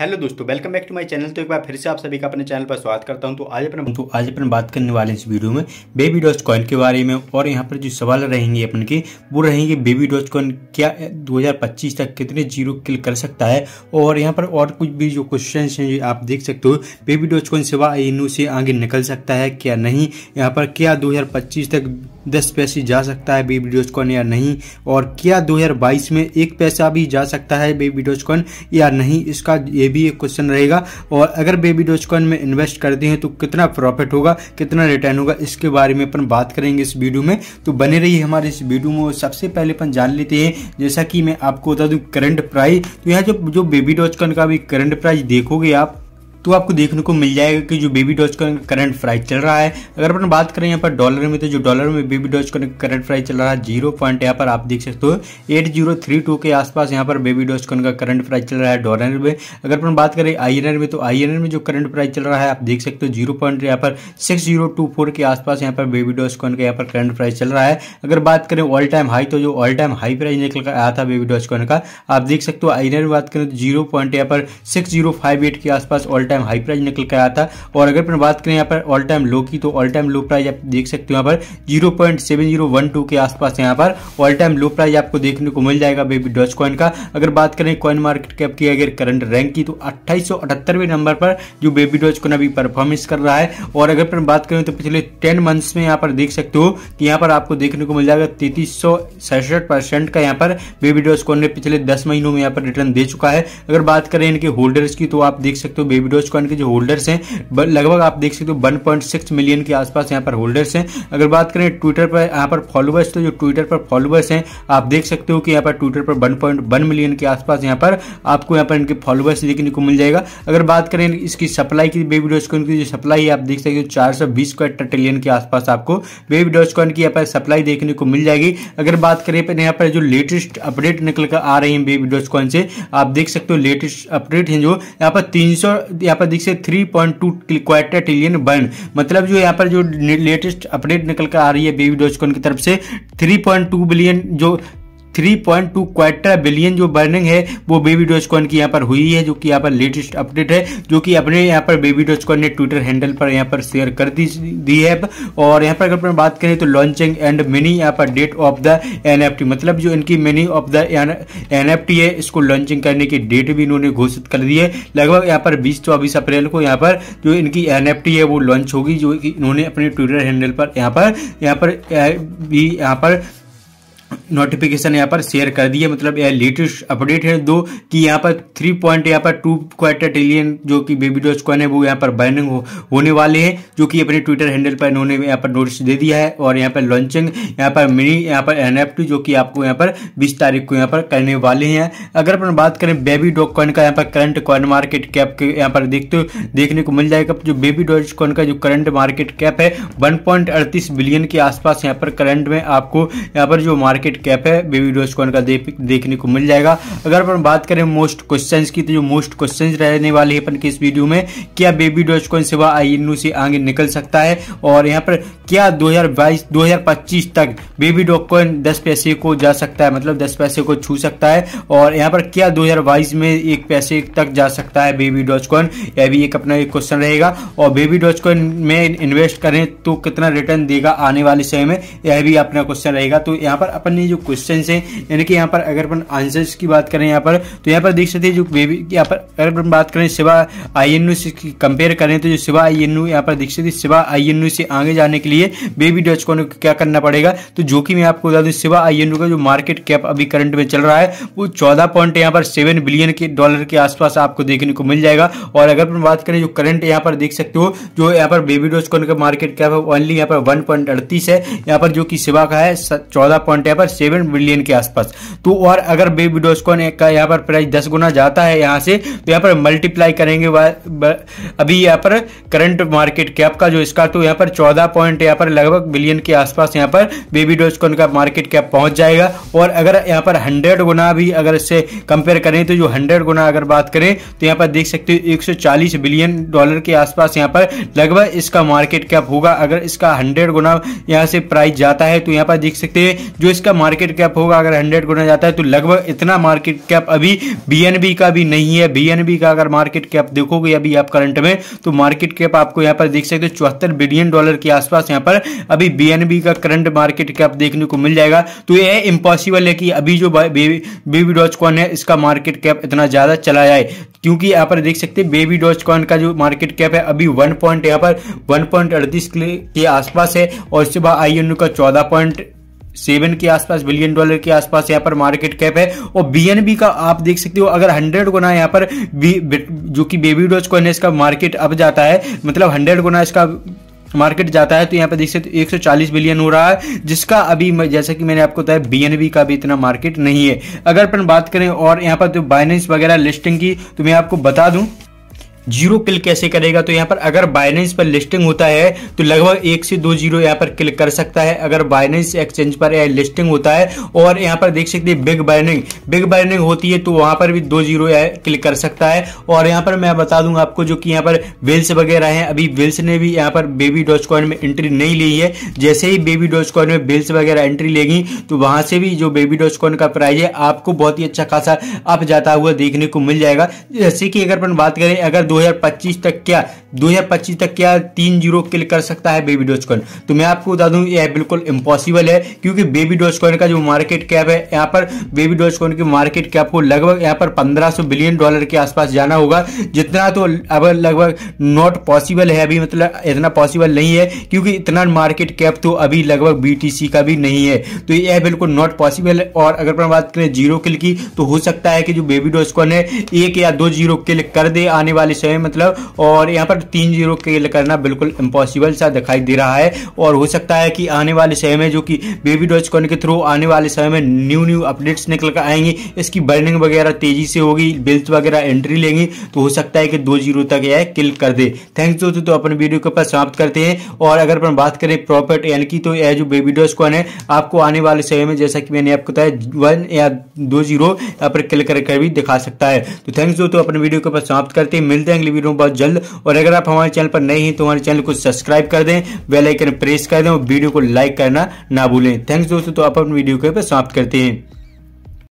hello दोस्तों welcome back to my channel तो एक बार फिर से आप सभी का अपने चैनल पर स्वागत करता हूं तो आज अपन तो आज अपन बात करने वाले इस वीडियो में बेबी डॉज कॉइन के बारे में और यहां पर जो सवाल रहेंगे अपन के वो रहेंगे बेबी डॉज कॉइन क्या 2025 तक कितने जीरो किल कर सकता है और यहाँ पर और कुछ भी जो क्वेश्चन हैं आप देख सकते हो बेबी डॉज कॉइन सेवा इनू से आगे निकल सकता है क्या नहीं यहाँ पर क्या दो तक दस पैसे जा सकता है बेबी डॉज कॉइन या नहीं और क्या दो में एक पैसा भी जा सकता है बेबी डॉज कॉइन या नहीं इसका ये भी एक क्वेश्चन रहेगा और अगर बेबी डोज कॉइन में इन्वेस्ट करते हैं तो कितना प्रॉफिट होगा कितना रिटर्न होगा इसके बारे में अपन बात करेंगे इस वीडियो में तो बने रही हमारे इस वीडियो में सबसे पहले अपन जान लेते हैं जैसा कि मैं आपको बता दूँ करंट प्राइस तो यहाँ जो जो बेबी डोज कॉइन का भी करंट प्राइस देखोगे आप तो आपको देखने को मिल जाएगा कि जो बेबी डॉज कॉइन का करंट प्राइस चल रहा है अगर अपन बात करें यहाँ पर डॉलर में तो जो डॉलर में बेबी डॉज कॉइन का करंट प्राइस चल रहा है जीरो पॉइंट यहाँ पर आप देख सकते हो एट जीरो थ्री टू के आसपास यहाँ पर बेबी डॉज कॉइन का करंट प्राइस चल रहा है डॉलर में अगर अपन बात करें आई में तो आई में जो करंट प्राइस चल रहा है आप देख सकते हो जीरो पॉइंट यहाँ पर सिक्स जीरो टू फोर के आसपास यहाँ पर बेबी डॉज कॉइन का यहाँ पर करंट प्राइस चल रहा है अगर बात करें ऑल टाइम हाई तो जो ऑल टाइम हाई प्राइस निकल कर आया था बेबी डॉज कॉइन का आप देख सकते हो आई में बात करें तो जीरो पॉइंट यहाँ पर सिक्स जीरो फाइव एट के आसपास ऑल टाइम हाई प्राइस निकल कर आया था और अगर अपन बात करें यहाँ पर ऑल टाइम लो की तो ऑल टाइम लो प्राइस आप देख सकते हो यहाँ पर zero point seven zero one two के आसपास यहाँ पर ऑल टाइम लो प्राइस आपको देखने को मिल जाएगा बेबी डॉच कॉइन का अगर बात करें कॉइन मार्केट कैप की अगर करंट रैंक की तो अट्ठाईस नंबर पर जो बेबी डॉच कॉइन अभी परफॉर्मेंस कर रहा है और अगर अपन बात करें तो पिछले टेन मंथ्स में यहाँ पर देख सकते हो कि यहाँ पर आपको देखने को मिल जाएगा तैतीस परसेंट का यहाँ पर बेबी डॉच कॉइन ने पिछले दस महीनों में यहाँ पर रिटर्न दे चुका है अगर बात करें इनके होल्डर्स की तो आप देख सकते हो बेबी डॉच डोजकॉइन के जो होल्डर्स हैं लगभग आप देख सकते हो वन मिलियन के आसपास यहाँ पर होल्डर्स हैं अगर बात करें ट्विटर पर यहाँ पर फॉलोअर्स तो जो ट्विटर पर फॉलोअर्स हैं आप देख सकते हो कि यहाँ पर ट्विटर पर वन मिलियन के आसपास यहाँ पर आपको यहाँ पर इनके फॉलोअर्स देखने को मिल जाएगा अगर बात करें इसकी सप्लाई की बेबी डोजकॉइन की जो सप्लाई आप देख सकते हो चार सौ ट्रिलियन के आसपास आपको बेबी डोजकॉइन की यहाँ पर सप्लाई देखने को मिल जाएगी अगर बात करें यहाँ पर जो लेटेस्ट अपडेट निकल कर आ रही है बेबी डोजकॉइन से आप देख सकते हो लेटेस्ट अपडेट है जो यहाँ पर तीन सौ यहाँ पर देखिए three point two quarter trillion burn मतलब जो यहाँ पर जो लेटेस्ट अपडेट निकल कर आ रही है बेबी डॉच की तरफ से थ्री पॉइंट टू बिलियन जो 3.2 क्वार्टर बिलियन जो बर्निंग है वो बेबी डोज कॉइन की यहाँ पर हुई है जो कि यहाँ पर लेटेस्ट अपडेट है जो कि अपने यहाँ पर बेबी डोज कॉइन ने ट्विटर हैंडल पर यहाँ पर शेयर कर दी दी है और यहाँ पर अगर अपन बात करें तो लॉन्चिंग एंड मिनी यहाँ पर डेट ऑफ द एन मतलब जो इनकी मिनी ऑफ द एन है इसको लॉन्चिंग करने की डेट भी इन्होंने घोषित कर दी है लगभग यहाँ पर बीस चौबीस अप्रैल को यहाँ पर जो इनकी एन है वो लॉन्च होगी जो कि इन्होंने अपने ट्विटर हैंडल पर यहाँ पर यहाँ पर भी यहाँ पर नोटिफिकेशन यहाँ पर शेयर कर दिया मतलब यह लेटेस्ट अपडेट है दो कि यहाँ पर थ्री पॉइंट यहाँ पर टू क्वार्टर ट्रिलियन जो कि बेबी डॉज कॉइन है वो यहाँ पर बैनिंग हो, होने वाले हैं जो कि अपने ट्विटर हैंडल पर इन्होंने यहाँ पर नोटिस दे दिया है और यहाँ पर लॉन्चिंग यहाँ पर मिनी यहाँ पर एन जो कि आपको यहाँ पर बीस तारीख को यहाँ पर करने वाले हैं अगर अपन बात करें बेबी डॉग कॉइन का यहाँ पर करंट कॉइन मार्केट कैप के यहाँ पर देखते हो देखने को मिल जाएगा जो बेबी डॉज कॉइन का जो करंट मार्केट कैप है वन बिलियन के आसपास यहाँ पर करंट में आपको यहाँ पर जो मार्केट मार्केट कैप है बेबी डोज कॉइन का देख, देखने को मिल जाएगा अगर अपन बात करें मोस्ट क्वेश्चंस की तो जो मोस्ट क्वेश्चंस रहने वाले हैं अपन के इस वीडियो में क्या बेबी डोज कॉइन सेवा आई से आगे निकल सकता है और यहाँ पर क्या 2022 2025 तक बेबी डॉग कॉइन दस पैसे को जा सकता है मतलब दस पैसे को छू सकता है और यहाँ पर क्या 2022 में एक पैसे तक जा सकता है बेबी डॉज कॉइन यह भी एक अपना एक क्वेश्चन रहेगा और बेबी डॉज कॉइन में इन्वेस्ट करें तो कितना रिटर्न देगा आने वाले समय में यह भी अपना क्वेश्चन रहेगा तो यहाँ पर अपन ये जो क्वेश्चन है यानी कि यहाँ पर अगर अपन आंसर्स की बात करें यहाँ पर तो यहाँ पर देख सकते हैं जो बेबी यहाँ पर अगर अपन बात करें शिवा आई एन से कंपेयर करें तो जो शिवा आई एन यहाँ पर देख सकते हैं शिवा आई एन से आगे जाने के लिए बेबी डॉच को क्या करना पड़ेगा तो जो कि मैं आपको बता दूँ शिवा आई का जो मार्केट कैप अभी करंट में चल रहा है वो चौदह पॉइंट यहाँ पर सेवन बिलियन के डॉलर के आसपास आपको देखने को मिल जाएगा और अगर अपन बात करें जो करंट यहाँ पर देख सकते हो जो यहाँ पर बेबी डॉच का मार्केट कैप ओनली यहाँ पर वन है यहाँ पर जो कि शिवा का है चौदह पॉइंट यहाँ पर सेवन बिलियन के आसपास तो और अगर बेबी डॉजकॉन का यहाँ पर प्राइस दस गुना जाता है यहाँ से तो यहाँ पर मल्टीप्लाई करेंगे अभी यहाँ पर करंट मार्केट कैप का जो इसका तो यहाँ पर चौदह पॉइंट यहाँ पर लगभग बिलियन के आसपास यहाँ पर बेबी डॉजकॉन का मार्केट कैप पहुंच जाएगा और अगर यहाँ पर हंड्रेड गुना भी अगर इससे कंपेयर करें तो जो हंड्रेड गुना अगर बात करें तो यहाँ पर देख सकते हो 140 बिलियन डॉलर के आसपास यहाँ पर लगभग इसका मार्केट कैप होगा अगर इसका हंड्रेड गुना यहाँ से प्राइस जाता है तो यहाँ पर देख सकते हैं जो इसका मार्केट कैप होगा अगर हंड्रेड गुना जाता है तो लगभग इतना मार्केट कैप अभी बी का भी नहीं है बी का अगर मार्केट कैप देखोगे अभी आप करंट में तो मार्केट कैप आपको यहाँ पर देख सकते हो चौहत्तर बिलियन डॉलर के आसपास यहाँ पर अभी बी का करंट मार्केट कैप देखने को मिल जाएगा तो यह इम्पॉसिबल है कि अभी जो बेबी डॉच कॉन है इसका मार्केट कैप इतना ज़्यादा चला जाए क्योंकि यहाँ पर देख सकते हैं बेबी डॉच कॉन का जो मार्केट कैप है अभी वन पॉइंट यहाँ पर वन पॉइंट अड़तीस के आसपास है और उसके बाद आई का चौदह पॉइंट सेवन के आसपास बिलियन डॉलर के आसपास यहाँ पर मार्केट कैप है और बीएनबी का आप देख सकते हो अगर हंड्रेड गुना यहाँ पर जो कि बेबी डॉज कॉइन है इसका मार्केट अब जाता है मतलब हंड्रेड गुना इसका मार्केट जाता है तो यहाँ पर देख सकते हो 140 बिलियन हो रहा है जिसका अभी जैसा कि मैंने आपको बताया बीएनबी का भी इतना मार्केट नहीं है अगर अपन बात करें और यहाँ पर तो बाइनेंस वगैरह लिस्टिंग की तो मैं आपको बता दूं जीरो क्लिक कैसे करेगा तो यहाँ पर अगर बाइनेंस पर लिस्टिंग होता है तो लगभग एक से दो जीरो यहाँ पर क्लिक कर सकता है अगर बाइनेंस एक्सचेंज पर लिस्टिंग होता है और यहाँ पर देख सकते हैं बिग बाइनिंग बिग बाइनिंग होती है तो वहाँ पर भी दो जीरो क्लिक कर सकता है और यहाँ पर मैं बता दूंगा आपको जो कि यहाँ पर वेल्स वगैरह है अभी वेल्स ने भी यहाँ पर बेबी डॉच कॉइन में एंट्री नहीं ली है जैसे ही बेबी डॉच कॉइन में वेल्स वगैरह एंट्री लेगी तो वहाँ से भी जो बेबी डॉच कॉइन का प्राइस है आपको बहुत ही अच्छा खासा अप जाता हुआ देखने को मिल जाएगा जैसे कि अगर अपन बात करें अगर 2025 तक क्या 2025 तक क्या तीन जीरो किल कर सकता है बेबी डोज कॉइन तो मैं आपको बता दूं यह बिल्कुल इम्पॉसिबल है क्योंकि बेबी डोज कॉइन का जो मार्केट कैप है यहाँ पर बेबी डोज कॉइन की मार्केट कैप को लगभग यहाँ पर पंद्रह बिलियन डॉलर के आसपास जाना होगा जितना तो अब लगभग नॉट पॉसिबल है अभी मतलब इतना पॉसिबल नहीं है क्योंकि इतना मार्केट कैप तो अभी लगभग बी का भी नहीं है तो यह बिल्कुल नॉट पॉसिबल है और अगर अपन बात करें जीरो किल की तो हो सकता है कि जो बेबी डोज कॉइन है एक या दो जीरो किल कर दे आने वाले सेम मतलब और यहाँ पर तीन जीरो किल करना बिल्कुल इम्पॉसिबल सा दिखाई दे रहा है और हो सकता है कि आने वाले समय में जो कि बेबी डॉच कॉइन के थ्रू आने वाले समय में न्यू न्यू अपडेट्स निकल कर आएंगे इसकी बर्निंग वगैरह तेजी से होगी बिल्स वगैरह एंट्री लेंगी तो हो सकता है कि दो जीरो तक यह किल कर दे थैंक्स दोस्तों तो अपने वीडियो के ऊपर समाप्त करते हैं और अगर अपन बात करें प्रॉपर्ट यानी कि तो यह जो बेबी डॉच कॉइन है आपको आने वाले समय में जैसा कि मैंने आपको बताया वन या दो जीरो यहाँ पर क्लिक कर भी दिखा सकता है तो थैंक्स दोस्तों अपने वीडियो के ऊपर समाप्त करते हैं मिलते मिलते हैं अगली वीडियो बहुत जल्द और अगर आप हमारे चैनल पर नए हैं तो हमारे चैनल को सब्सक्राइब कर दें बेल आइकन प्रेस कर दें और वीडियो को लाइक करना ना भूलें थैंक्स दोस्तों तो आप अपनी वीडियो को समाप्त करते हैं